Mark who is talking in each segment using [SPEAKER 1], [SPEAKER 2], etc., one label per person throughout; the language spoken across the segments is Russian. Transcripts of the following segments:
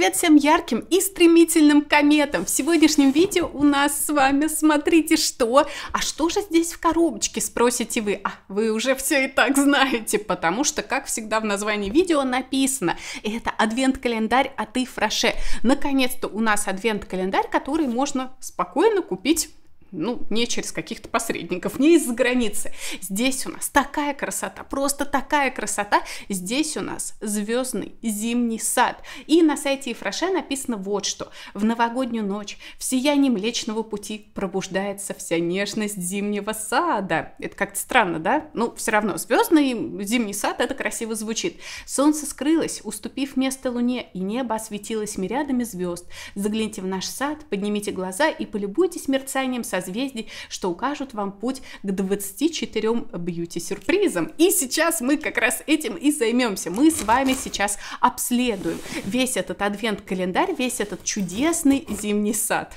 [SPEAKER 1] Привет всем ярким и стремительным кометам! В сегодняшнем видео у нас с вами, смотрите, что? А что же здесь в коробочке, спросите вы? А вы уже все и так знаете, потому что, как всегда в названии видео написано, это адвент-календарь от а Ифраше. Наконец-то у нас адвент-календарь, который можно спокойно купить ну, не через каких-то посредников, не из-за границы. Здесь у нас такая красота, просто такая красота. Здесь у нас звездный зимний сад. И на сайте Ифраше написано вот что. В новогоднюю ночь в сиянии Млечного Пути пробуждается вся нежность зимнего сада. Это как-то странно, да? Ну, все равно звездный зимний сад, это красиво звучит. Солнце скрылось, уступив место луне, и небо осветилось мириадами звезд. Загляните в наш сад, поднимите глаза и полюбуйтесь мерцанием сад созвездий, что укажут вам путь к 24 бьюти-сюрпризам. И сейчас мы как раз этим и займемся. Мы с вами сейчас обследуем весь этот адвент-календарь, весь этот чудесный зимний сад.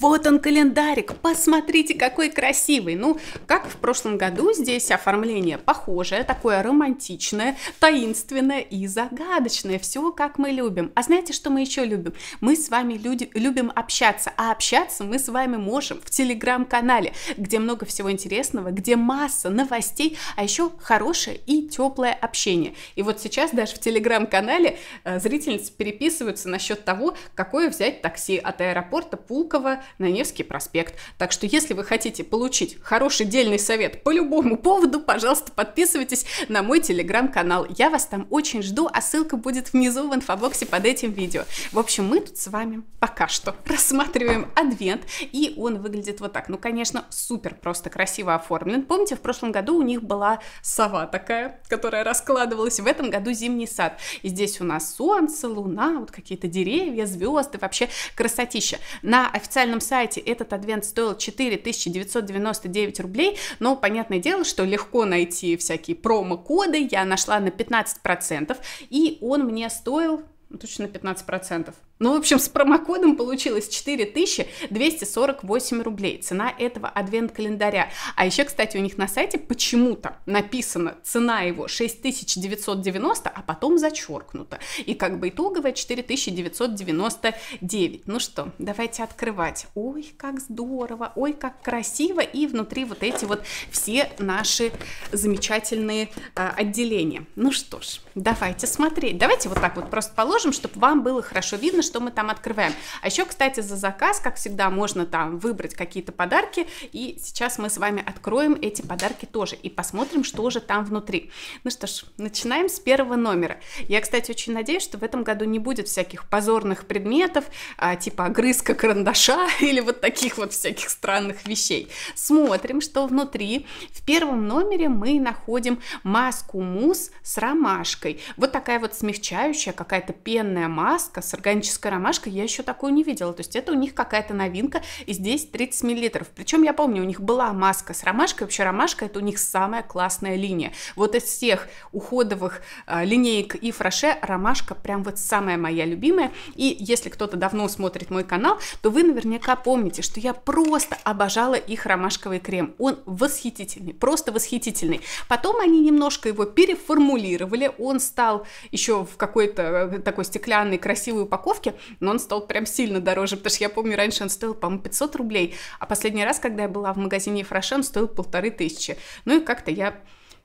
[SPEAKER 1] Вот он календарик, посмотрите, какой красивый. Ну, как в прошлом году, здесь оформление похожее, такое романтичное, таинственное и загадочное. Все, как мы любим. А знаете, что мы еще любим? Мы с вами люди, любим общаться, а общаться мы с вами можем в телеграм-канале, где много всего интересного, где масса новостей, а еще хорошее и теплое общение. И вот сейчас даже в телеграм-канале э, зрительницы переписываются насчет того, какое взять такси от аэропорта Пулково на Невский проспект. Так что если вы хотите получить хороший дельный совет по любому поводу, пожалуйста, подписывайтесь на мой телеграм-канал. Я вас там очень жду, а ссылка будет внизу в инфобоксе под этим видео. В общем, мы тут с вами пока что рассматриваем адвент, и он выглядит вот так. Ну, конечно, супер просто красиво оформлен. Помните, в прошлом году у них была сова такая, которая раскладывалась. В этом году зимний сад. И здесь у нас солнце, луна, вот какие-то деревья, звезды, вообще красотища. На официальном официальном сайте этот адвент стоил 4999 рублей, но понятное дело, что легко найти всякие промокоды, я нашла на 15%, и он мне стоил ну, точно на 15%. Ну, в общем, с промокодом получилось 4248 рублей. Цена этого адвент-календаря. А еще, кстати, у них на сайте почему-то написано цена его 6990, а потом зачеркнуто. И как бы итоговая 4999. Ну что, давайте открывать. Ой, как здорово, ой, как красиво. И внутри вот эти вот все наши замечательные а, отделения. Ну что ж, давайте смотреть. Давайте вот так вот просто положим, чтобы вам было хорошо видно, что мы там открываем. А еще, кстати, за заказ, как всегда, можно там выбрать какие-то подарки, и сейчас мы с вами откроем эти подарки тоже и посмотрим, что же там внутри. Ну что ж, начинаем с первого номера. Я, кстати, очень надеюсь, что в этом году не будет всяких позорных предметов, а, типа огрызка карандаша или вот таких вот всяких странных вещей. Смотрим, что внутри. В первом номере мы находим маску мусс с ромашкой. Вот такая вот смягчающая какая-то пенная маска с органической классическая ромашка, я еще такую не видела. То есть это у них какая-то новинка, и здесь 30 миллилитров. Причем я помню, у них была маска с ромашкой, вообще ромашка это у них самая классная линия. Вот из всех уходовых э, линеек и фраше ромашка прям вот самая моя любимая. И если кто-то давно смотрит мой канал, то вы наверняка помните, что я просто обожала их ромашковый крем. Он восхитительный, просто восхитительный. Потом они немножко его переформулировали, он стал еще в какой-то э, такой стеклянной красивой упаковке, доставки, но он стал прям сильно дороже, потому что я помню, раньше он стоил, по-моему, 500 рублей, а последний раз, когда я была в магазине Ефрошен, стоил полторы тысячи. Ну и как-то я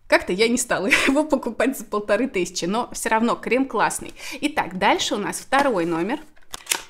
[SPEAKER 1] как-то я не стала его покупать за полторы тысячи, но все равно крем классный. Итак, дальше у нас второй номер –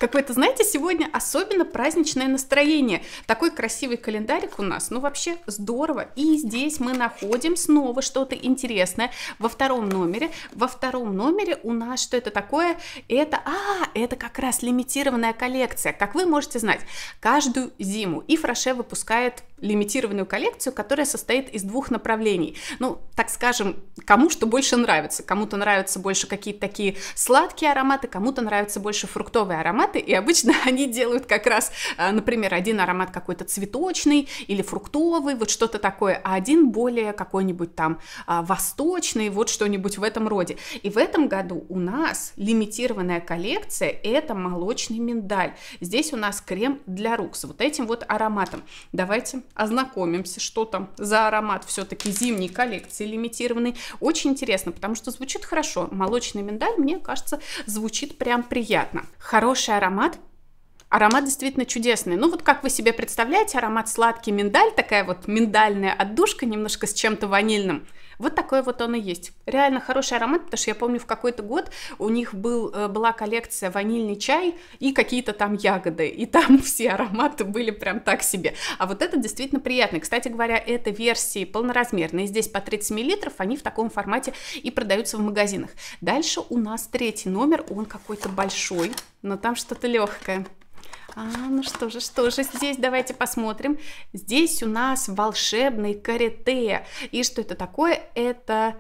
[SPEAKER 1] Какое-то, знаете, сегодня особенно праздничное настроение. Такой красивый календарик у нас, ну вообще здорово. И здесь мы находим снова что-то интересное во втором номере. Во втором номере у нас что это такое? Это, а, это как раз лимитированная коллекция. Как вы можете знать, каждую зиму и Фраше выпускает лимитированную коллекцию, которая состоит из двух направлений. Ну, так скажем, кому что больше нравится. Кому-то нравятся больше какие-то такие сладкие ароматы, кому-то нравятся больше фруктовые ароматы, и обычно они делают как раз, э, например, один аромат какой-то цветочный или фруктовый, вот что-то такое, а один более какой-нибудь там а, восточный, вот что-нибудь в этом роде. И в этом году у нас лимитированная коллекция – это молочный миндаль. Здесь у нас крем для рук с вот этим вот ароматом. Давайте ознакомимся, что там за аромат все-таки зимней коллекции лимитированной. Очень интересно, потому что звучит хорошо. Молочный миндаль, мне кажется, звучит прям приятно. Хороший аромат, Аромат действительно чудесный. Ну вот как вы себе представляете, аромат сладкий миндаль, такая вот миндальная отдушка, немножко с чем-то ванильным. Вот такой вот он и есть. Реально хороший аромат, потому что я помню, в какой-то год у них был, э, была коллекция ванильный чай и какие-то там ягоды, и там все ароматы были прям так себе. А вот этот действительно приятный. Кстати говоря, это версии полноразмерные, здесь по 30 мл, они в таком формате и продаются в магазинах. Дальше у нас третий номер, он какой-то большой, но там что-то легкое. А, ну что же, что же, здесь давайте посмотрим. Здесь у нас волшебный карете. И что это такое? Это...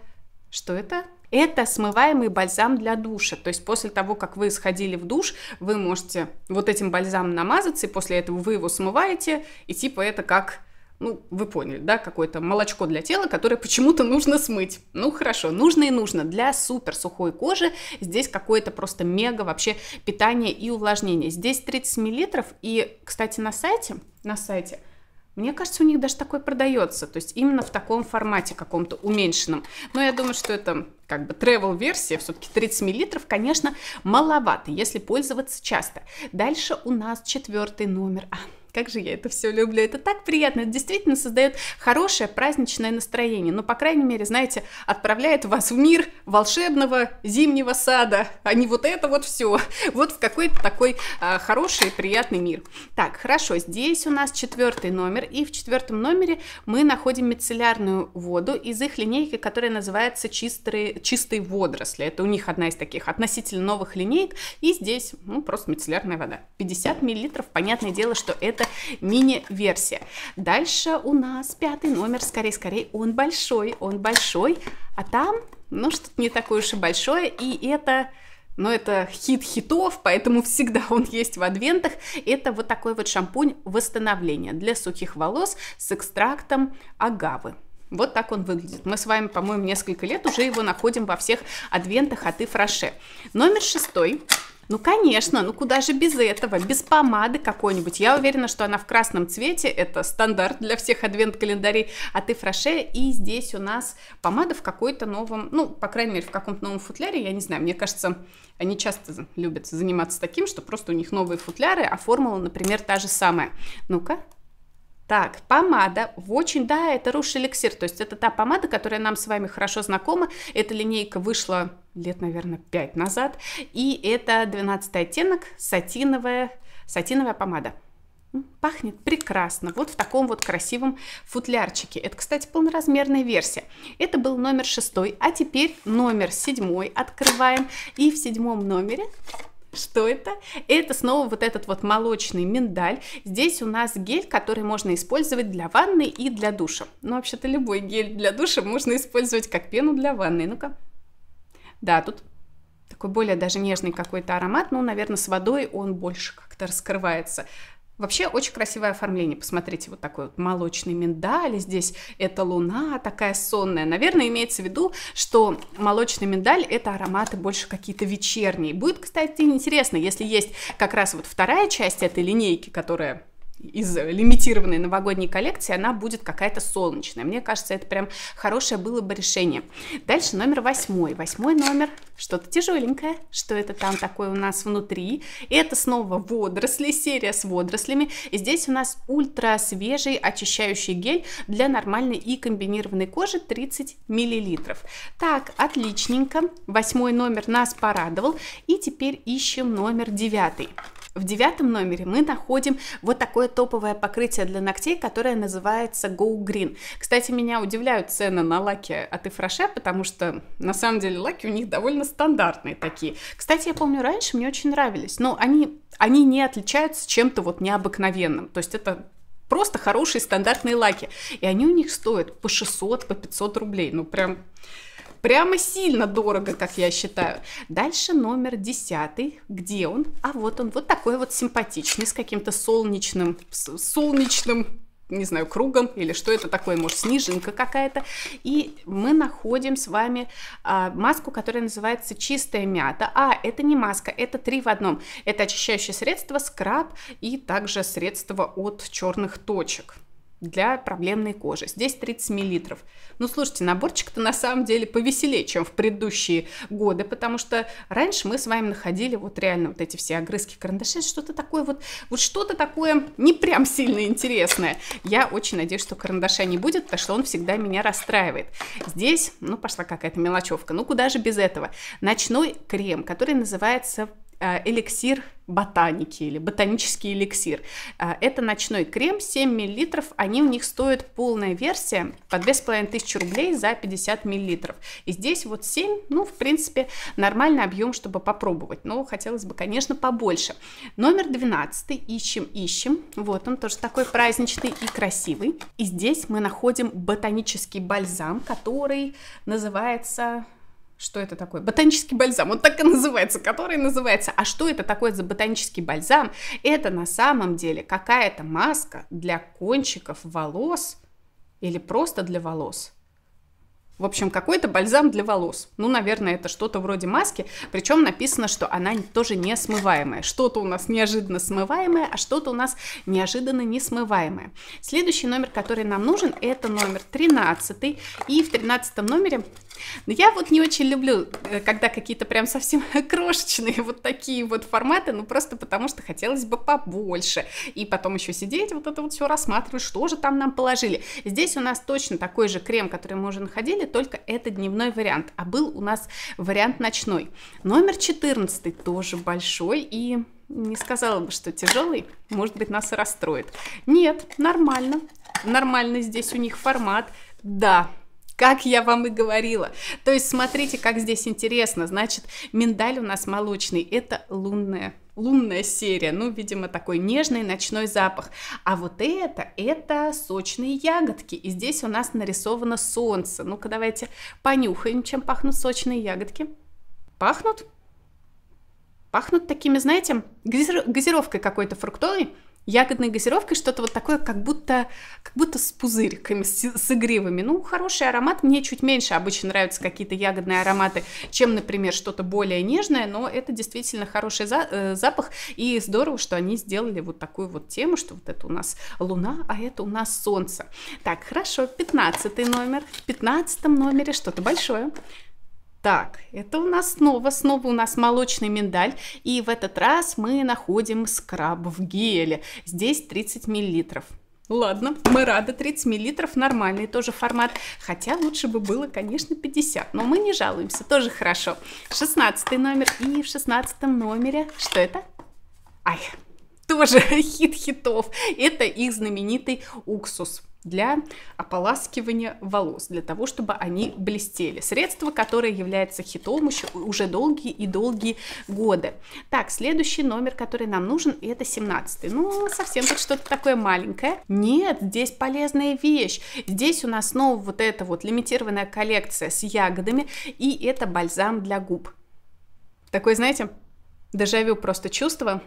[SPEAKER 1] Что это? Это смываемый бальзам для душа. То есть после того, как вы сходили в душ, вы можете вот этим бальзамом намазаться, и после этого вы его смываете, и типа это как ну, вы поняли, да, какое-то молочко для тела, которое почему-то нужно смыть. Ну, хорошо, нужно и нужно. Для супер сухой кожи здесь какое-то просто мега вообще питание и увлажнение. Здесь 30 мл, и, кстати, на сайте, на сайте – мне кажется, у них даже такой продается, то есть именно в таком формате каком-то уменьшенном. Но я думаю, что это как бы travel версия все-таки 30 мл, конечно, маловато, если пользоваться часто. Дальше у нас четвертый номер. А, как же я это все люблю, это так приятно, это действительно создает хорошее праздничное настроение, ну, по крайней мере, знаете, отправляет вас в мир волшебного зимнего сада, а не вот это вот все, вот в какой-то такой а, хороший и приятный мир. Так, хорошо, здесь у нас четвертый номер, и в четвертом номере мы находим мицеллярную воду из их линейки, которая называется чистые, чистые водоросли, это у них одна из таких относительно новых линеек, и здесь, ну, просто мицеллярная вода. 50 миллилитров, понятное дело, что это это мини-версия. Дальше у нас пятый номер, скорее-скорее, он большой, он большой, а там, ну, что-то не такое уж и большое, и это но ну, это хит хитов, поэтому всегда он есть в адвентах. Это вот такой вот шампунь восстановления для сухих волос с экстрактом агавы. Вот так он выглядит. Мы с вами, по-моему, несколько лет уже его находим во всех адвентах от Ифраше. Номер шестой ну, конечно, ну куда же без этого, без помады какой-нибудь. Я уверена, что она в красном цвете, это стандарт для всех адвент-календарей от а Ифраше. И здесь у нас помада в какой-то новом, ну, по крайней мере, в каком-то новом футляре, я не знаю, мне кажется, они часто любят заниматься таким, что просто у них новые футляры, а формула, например, та же самая. Ну-ка, так, помада в очень, да, это Руш Эликсир, то есть это та помада, которая нам с вами хорошо знакома, эта линейка вышла лет, наверное, 5 назад, и это 12 оттенок, сатиновая, сатиновая помада. Пахнет прекрасно, вот в таком вот красивом футлярчике. Это, кстати, полноразмерная версия. Это был номер шестой, а теперь номер седьмой открываем. И в седьмом номере что это? Это снова вот этот вот молочный миндаль. Здесь у нас гель, который можно использовать для ванны и для душа. Ну, вообще-то любой гель для душа можно использовать как пену для ванны. Ну-ка. Да, тут такой более даже нежный какой-то аромат. Ну, наверное, с водой он больше как-то раскрывается. Вообще очень красивое оформление. Посмотрите, вот такой вот молочный миндаль, здесь эта луна такая сонная. Наверное, имеется в виду, что молочный миндаль это ароматы больше какие-то вечерние. Будет, кстати, интересно, если есть как раз вот вторая часть этой линейки, которая из лимитированной новогодней коллекции, она будет какая-то солнечная. Мне кажется, это прям хорошее было бы решение. Дальше номер восьмой. Восьмой номер. Что-то тяжеленькое. Что это там такое у нас внутри? и Это снова водоросли, серия с водорослями. И здесь у нас ультра свежий очищающий гель для нормальной и комбинированной кожи 30 мл. Так, отличненько. Восьмой номер нас порадовал. И теперь ищем номер девятый. В девятом номере мы находим вот такое топовое покрытие для ногтей, которое называется Go Green. Кстати, меня удивляют цены на лаки от Ифраше, потому что на самом деле лаки у них довольно стандартные такие. Кстати, я помню, раньше мне очень нравились, но они, они не отличаются чем-то вот необыкновенным. То есть это просто хорошие стандартные лаки. И они у них стоят по 600, по 500 рублей. Ну прям Прямо сильно дорого, как я считаю. Дальше номер десятый. Где он? А вот он, вот такой вот симпатичный, с каким-то солнечным, солнечным не знаю, кругом или что это такое, может, снежинка какая-то. И мы находим с вами а, маску, которая называется чистая мята. А, это не маска, это три в одном. Это очищающее средство, скраб и также средство от черных точек для проблемной кожи. Здесь 30 мл. Ну, слушайте, наборчик-то на самом деле повеселее, чем в предыдущие годы, потому что раньше мы с вами находили вот реально вот эти все огрызки карандашей, что-то такое вот, вот что-то такое не прям сильно интересное. Я очень надеюсь, что карандаша не будет, потому что он всегда меня расстраивает. Здесь, ну, пошла какая-то мелочевка. Ну, куда же без этого? Ночной крем, который называется Э, эликсир ботаники или ботанический эликсир. Э, это ночной крем 7 мл, они у них стоят полная версия по 2500 рублей за 50 мл. И здесь вот 7, ну в принципе нормальный объем, чтобы попробовать, но хотелось бы, конечно, побольше. Номер 12, ищем, ищем, вот он тоже такой праздничный и красивый. И здесь мы находим ботанический бальзам, который называется что это такое? Ботанический бальзам, он так и называется, который называется. А что это такое за ботанический бальзам? Это на самом деле какая-то маска для кончиков волос или просто для волос. В общем, какой-то бальзам для волос. Ну, наверное, это что-то вроде маски. Причем написано, что она тоже не смываемая. Что-то у нас неожиданно смываемое, а что-то у нас неожиданно не смываемое. Следующий номер, который нам нужен, это номер 13. И в 13 номере но я вот не очень люблю, э, когда какие-то прям совсем крошечные вот такие вот форматы, ну просто потому что хотелось бы побольше. И потом еще сидеть, вот это вот все рассматривать, что же там нам положили. Здесь у нас точно такой же крем, который мы уже находили, только это дневной вариант. А был у нас вариант ночной. Номер 14 тоже большой и не сказала бы, что тяжелый, может быть, нас и расстроит. Нет, нормально. Нормальный здесь у них формат. Да, как я вам и говорила. То есть смотрите, как здесь интересно. Значит, миндаль у нас молочный, это лунная лунная серия, ну, видимо, такой нежный ночной запах. А вот это, это сочные ягодки, и здесь у нас нарисовано солнце. Ну-ка, давайте понюхаем, чем пахнут сочные ягодки. Пахнут? Пахнут такими, знаете, газировкой какой-то фруктовой ягодной газировкой что-то вот такое, как будто, как будто с пузырьками, с, с игривыми. Ну, хороший аромат, мне чуть меньше обычно нравятся какие-то ягодные ароматы, чем, например, что-то более нежное, но это действительно хороший за, э, запах, и здорово, что они сделали вот такую вот тему, что вот это у нас луна, а это у нас солнце. Так, хорошо, 15 номер, в 15 номере что-то большое. Так, это у нас снова, снова у нас молочный миндаль. И в этот раз мы находим скраб в геле. Здесь 30 миллилитров. Ладно, мы рады, 30 миллилитров, нормальный тоже формат, хотя лучше бы было, конечно, 50, но мы не жалуемся, тоже хорошо. 16 номер, и в 16 номере, что это? Ай, тоже хит хитов. Это их знаменитый уксус для ополаскивания волос, для того, чтобы они блестели. Средство, которое является хитом еще уже долгие и долгие годы. Так, следующий номер, который нам нужен, это 17 Ну, совсем тут что-то такое маленькое. Нет, здесь полезная вещь. Здесь у нас снова вот эта вот лимитированная коллекция с ягодами, и это бальзам для губ. Такой, знаете, дежавю просто чувство,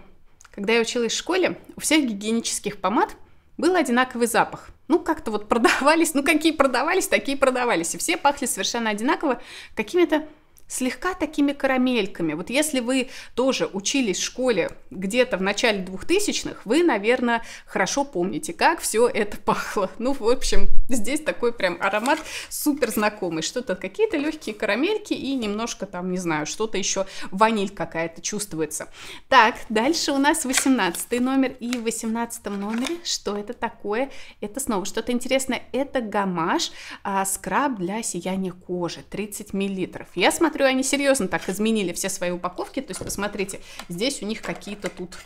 [SPEAKER 1] когда я училась в школе, у всех гигиенических помад был одинаковый запах. Ну, как-то вот продавались, ну, какие продавались, такие продавались. И все пахли совершенно одинаково какими-то слегка такими карамельками. Вот если вы тоже учились в школе где-то в начале 2000-х, вы, наверное, хорошо помните, как все это пахло. Ну, в общем, здесь такой прям аромат супер знакомый. Что-то какие-то легкие карамельки и немножко там, не знаю, что-то еще ваниль какая-то чувствуется. Так, дальше у нас 18 номер. И в 18 номере что это такое? Это снова что-то интересное. Это гамаш, а, скраб для сияния кожи, 30 миллилитров. Я смотрю смотрю, они серьезно так изменили все свои упаковки. То есть, посмотрите, здесь у них какие-то тут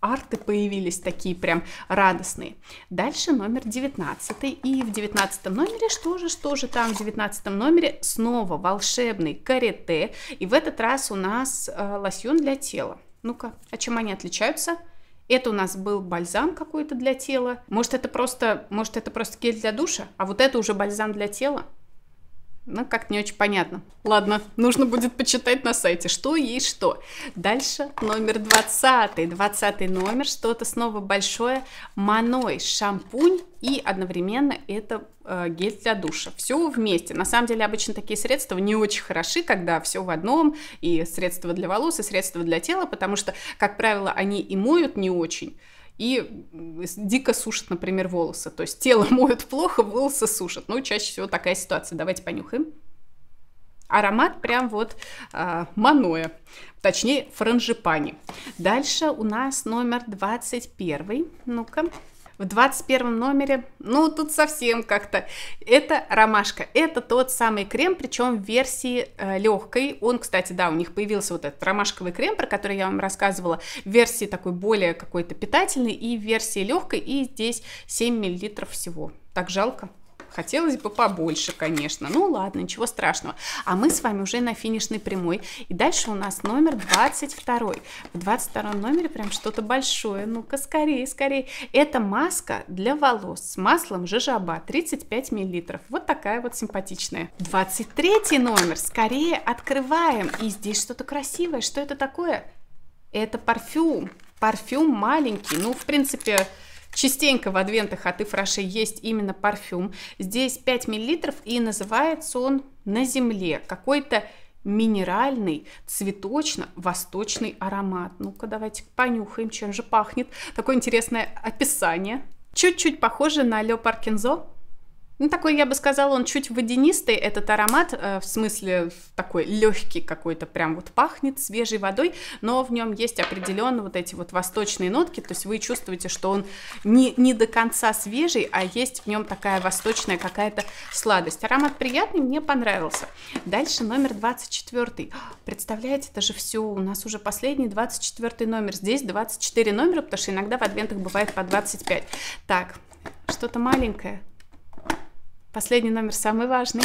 [SPEAKER 1] арты появились такие прям радостные. Дальше номер 19. И в 19 номере что же, что же там в 19 номере? Снова волшебный карете. И в этот раз у нас э, лосьон для тела. Ну-ка, а чем они отличаются? Это у нас был бальзам какой-то для тела. Может это просто, может это просто гель для душа, а вот это уже бальзам для тела. Ну, как-то не очень понятно. Ладно, нужно будет почитать на сайте, что и что. Дальше номер 20. 20 номер, что-то снова большое. Маной, шампунь и одновременно это э, гель для душа. Все вместе. На самом деле обычно такие средства не очень хороши, когда все в одном, и средства для волос, и средства для тела, потому что, как правило, они и моют не очень, и дико сушат, например, волосы. То есть тело моют плохо, волосы сушат. Ну, чаще всего такая ситуация. Давайте понюхаем. Аромат прям вот э, маноэ, точнее франжипани. Дальше у нас номер 21. Ну-ка, в 21 номере, ну тут совсем как-то, это ромашка, это тот самый крем, причем в версии э, легкой, он, кстати, да, у них появился вот этот ромашковый крем, про который я вам рассказывала, в версии такой более какой-то питательной и в версии легкой, и здесь 7 мл всего, так жалко. Хотелось бы побольше, конечно. Ну ладно, ничего страшного. А мы с вами уже на финишной прямой. И дальше у нас номер 22. В 22 номере прям что-то большое. Ну-ка, скорее, скорее. Это маска для волос с маслом жижаба 35 мл. Вот такая вот симпатичная. 23 номер. Скорее открываем. И здесь что-то красивое. Что это такое? Это парфюм. Парфюм маленький. Ну, в принципе, Частенько в адвентах от Ифраши есть именно парфюм. Здесь 5 мл и называется он «На земле». Какой-то минеральный, цветочно-восточный аромат. Ну-ка, давайте понюхаем, чем же пахнет. Такое интересное описание. Чуть-чуть похоже на Ле Паркинзо, ну, такой, я бы сказала, он чуть водянистый, этот аромат, э, в смысле такой легкий какой-то, прям вот пахнет свежей водой, но в нем есть определенно вот эти вот восточные нотки, то есть вы чувствуете, что он не, не до конца свежий, а есть в нем такая восточная какая-то сладость. Аромат приятный, мне понравился. Дальше номер 24. Представляете, это же все, у нас уже последний 24 номер, здесь 24 номера, потому что иногда в адвентах бывает по 25. Так, что-то маленькое. Последний номер самый важный.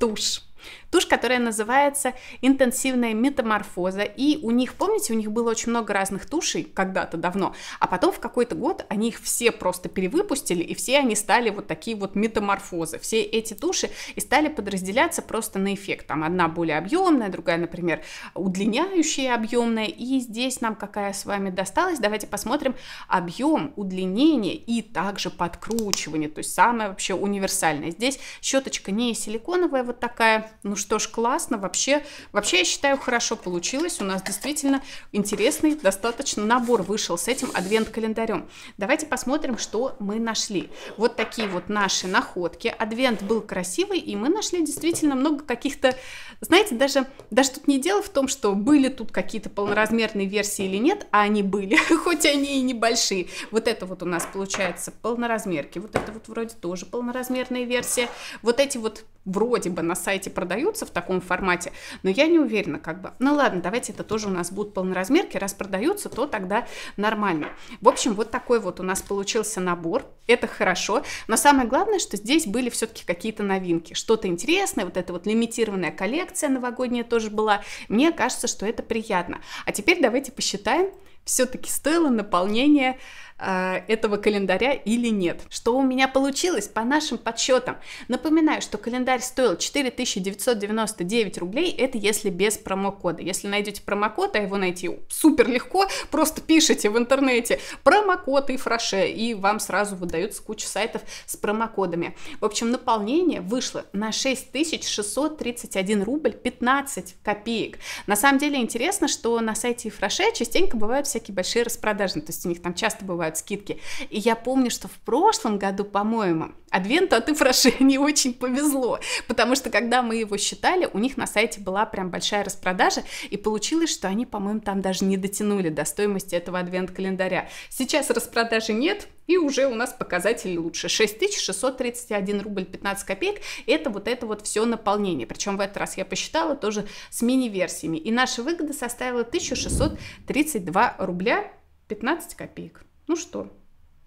[SPEAKER 1] Тушь тушь, которая называется «Интенсивная метаморфоза». И у них, помните, у них было очень много разных тушей когда-то давно, а потом в какой-то год они их все просто перевыпустили, и все они стали вот такие вот метаморфозы. Все эти туши и стали подразделяться просто на эффект. Там одна более объемная, другая, например, удлиняющая объемная. И здесь нам какая с вами досталась. Давайте посмотрим объем, удлинение и также подкручивание. То есть самое вообще универсальное. Здесь щеточка не силиконовая вот такая, ну что ж, классно, вообще, вообще я считаю, хорошо получилось. У нас действительно интересный достаточно набор вышел с этим адвент-календарем. Давайте посмотрим, что мы нашли. Вот такие вот наши находки. Адвент был красивый, и мы нашли действительно много каких-то, знаете, даже, даже тут не дело в том, что были тут какие-то полноразмерные версии или нет, а они были, хоть они и небольшие. Вот это вот у нас получается полноразмерки, вот это вот вроде тоже полноразмерная версия. Вот эти вот вроде бы на сайте продают, продаются в таком формате, но я не уверена, как бы. Ну ладно, давайте это тоже у нас будут полноразмерки, раз продаются, то тогда нормально. В общем, вот такой вот у нас получился набор, это хорошо, но самое главное, что здесь были все-таки какие-то новинки, что-то интересное, вот эта вот лимитированная коллекция новогодняя тоже была, мне кажется, что это приятно. А теперь давайте посчитаем, все-таки стоило наполнение а, этого календаря или нет. Что у меня получилось по нашим подсчетам? Напоминаю, что календарь стоил 4999 рублей, это если без промокода. Если найдете промокод, а его найти супер легко, просто пишите в интернете промокод и фраше, и вам сразу выдаются куча сайтов с промокодами. В общем, наполнение вышло на 6631 рубль 15 копеек. На самом деле интересно, что на сайте Фраше частенько бывают всякие большие распродажи, то есть у них там часто бывают бывают скидки. И я помню, что в прошлом году, по-моему, Адвенту от Ифраше не очень повезло, потому что когда мы его считали, у них на сайте была прям большая распродажа, и получилось, что они, по-моему, там даже не дотянули до стоимости этого адвент-календаря. Сейчас распродажи нет, и уже у нас показатели лучше. 6631 рубль 15 копеек, это вот это вот все наполнение. Причем в этот раз я посчитала тоже с мини-версиями. И наша выгода составила 1632 рубля 15 копеек. Ну что,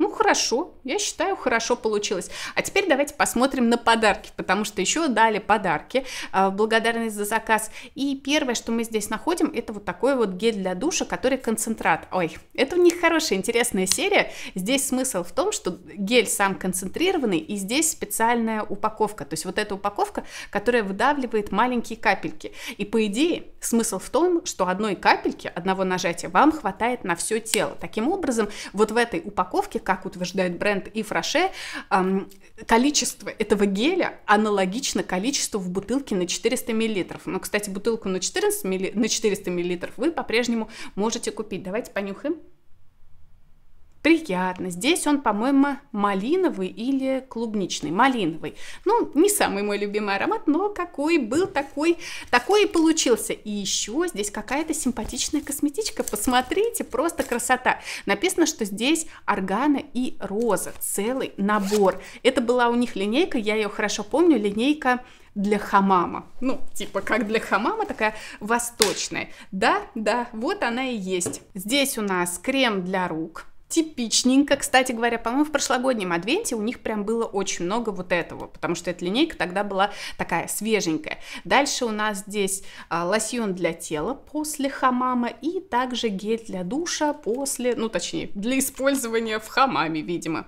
[SPEAKER 1] ну хорошо, я считаю, хорошо получилось. А теперь давайте посмотрим на подарки, потому что еще дали подарки а, в благодарность за заказ. И первое, что мы здесь находим, это вот такой вот гель для душа, который концентрат. Ой, это у них хорошая, интересная серия. Здесь смысл в том, что гель сам концентрированный, и здесь специальная упаковка. То есть вот эта упаковка, которая выдавливает маленькие капельки. И по идее смысл в том, что одной капельки, одного нажатия вам хватает на все тело. Таким образом, вот в этой упаковке как утверждает бренд и Фраше, количество этого геля аналогично количеству в бутылке на 400 мл. Но, кстати, бутылку на, 14 мл, на 400 мл вы по-прежнему можете купить. Давайте понюхаем приятно. Здесь он, по-моему, малиновый или клубничный. Малиновый. Ну, не самый мой любимый аромат, но какой был, такой, такой и получился. И еще здесь какая-то симпатичная косметичка. Посмотрите, просто красота. Написано, что здесь органа и роза. Целый набор. Это была у них линейка, я ее хорошо помню, линейка для хамама. Ну, типа как для хамама, такая восточная. Да, да, вот она и есть. Здесь у нас крем для рук типичненько. Кстати говоря, по-моему, в прошлогоднем адвенте у них прям было очень много вот этого, потому что эта линейка тогда была такая свеженькая. Дальше у нас здесь а, лосьон для тела после хамама и также гель для душа после, ну точнее, для использования в хамаме, видимо.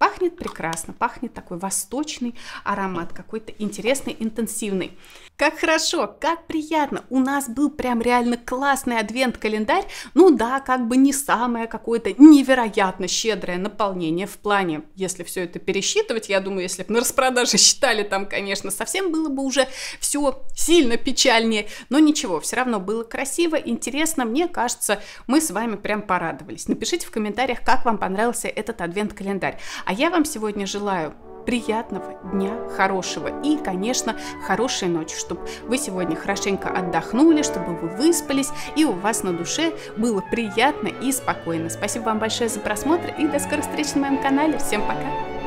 [SPEAKER 1] Пахнет прекрасно, пахнет такой восточный аромат, какой-то интересный, интенсивный. Как хорошо, как приятно. У нас был прям реально классный адвент-календарь. Ну да, как бы не самое какое-то невероятно щедрое наполнение в плане, если все это пересчитывать, я думаю, если бы на распродаже считали, там, конечно, совсем было бы уже все сильно печальнее. Но ничего, все равно было красиво, интересно. Мне кажется, мы с вами прям порадовались. Напишите в комментариях, как вам понравился этот адвент-календарь. А я вам сегодня желаю приятного дня, хорошего и, конечно, хорошей ночи, чтобы вы сегодня хорошенько отдохнули, чтобы вы выспались и у вас на душе было приятно и спокойно. Спасибо вам большое за просмотр и до скорых встреч на моем канале. Всем пока!